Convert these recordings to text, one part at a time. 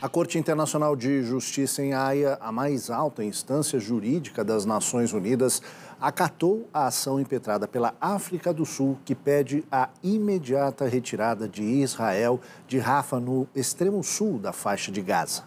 A Corte Internacional de Justiça em Haia, a mais alta instância jurídica das Nações Unidas, acatou a ação impetrada pela África do Sul, que pede a imediata retirada de Israel de Rafa, no extremo sul da faixa de Gaza.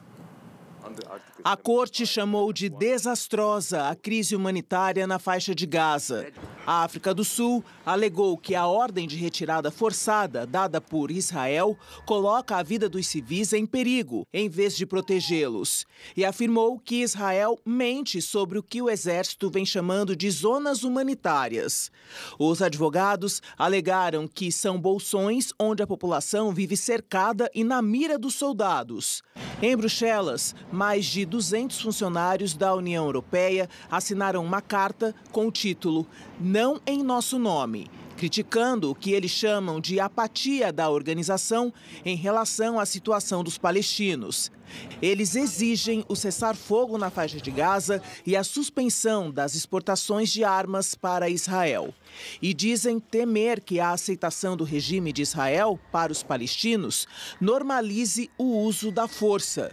A corte chamou de desastrosa a crise humanitária na faixa de Gaza. A África do Sul alegou que a ordem de retirada forçada dada por Israel coloca a vida dos civis em perigo, em vez de protegê-los. E afirmou que Israel mente sobre o que o exército vem chamando de zonas humanitárias. Os advogados alegaram que são bolsões onde a população vive cercada e na mira dos soldados. Em Bruxelas, mais de 200 funcionários da União Europeia assinaram uma carta com o título Não em Nosso Nome criticando o que eles chamam de apatia da organização em relação à situação dos palestinos. Eles exigem o cessar-fogo na faixa de Gaza e a suspensão das exportações de armas para Israel. E dizem temer que a aceitação do regime de Israel para os palestinos normalize o uso da força.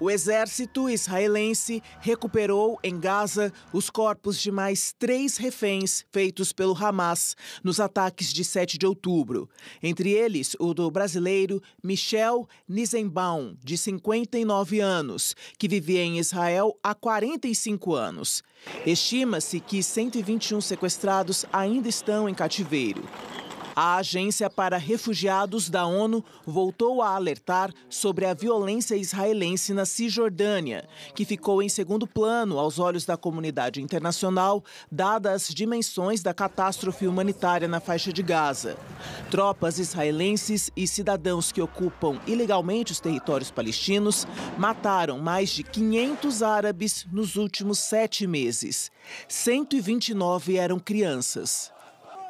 O exército israelense recuperou em Gaza os corpos de mais três reféns feitos pelo Hamas nos ataques de 7 de outubro. Entre eles, o do brasileiro Michel Nisenbaum, de 59 anos, que vivia em Israel há 45 anos. Estima-se que 121 sequestrados ainda estão em cativeiro. A Agência para Refugiados da ONU voltou a alertar sobre a violência israelense na Cisjordânia, que ficou em segundo plano aos olhos da comunidade internacional, dadas as dimensões da catástrofe humanitária na faixa de Gaza. Tropas israelenses e cidadãos que ocupam ilegalmente os territórios palestinos mataram mais de 500 árabes nos últimos sete meses. 129 eram crianças.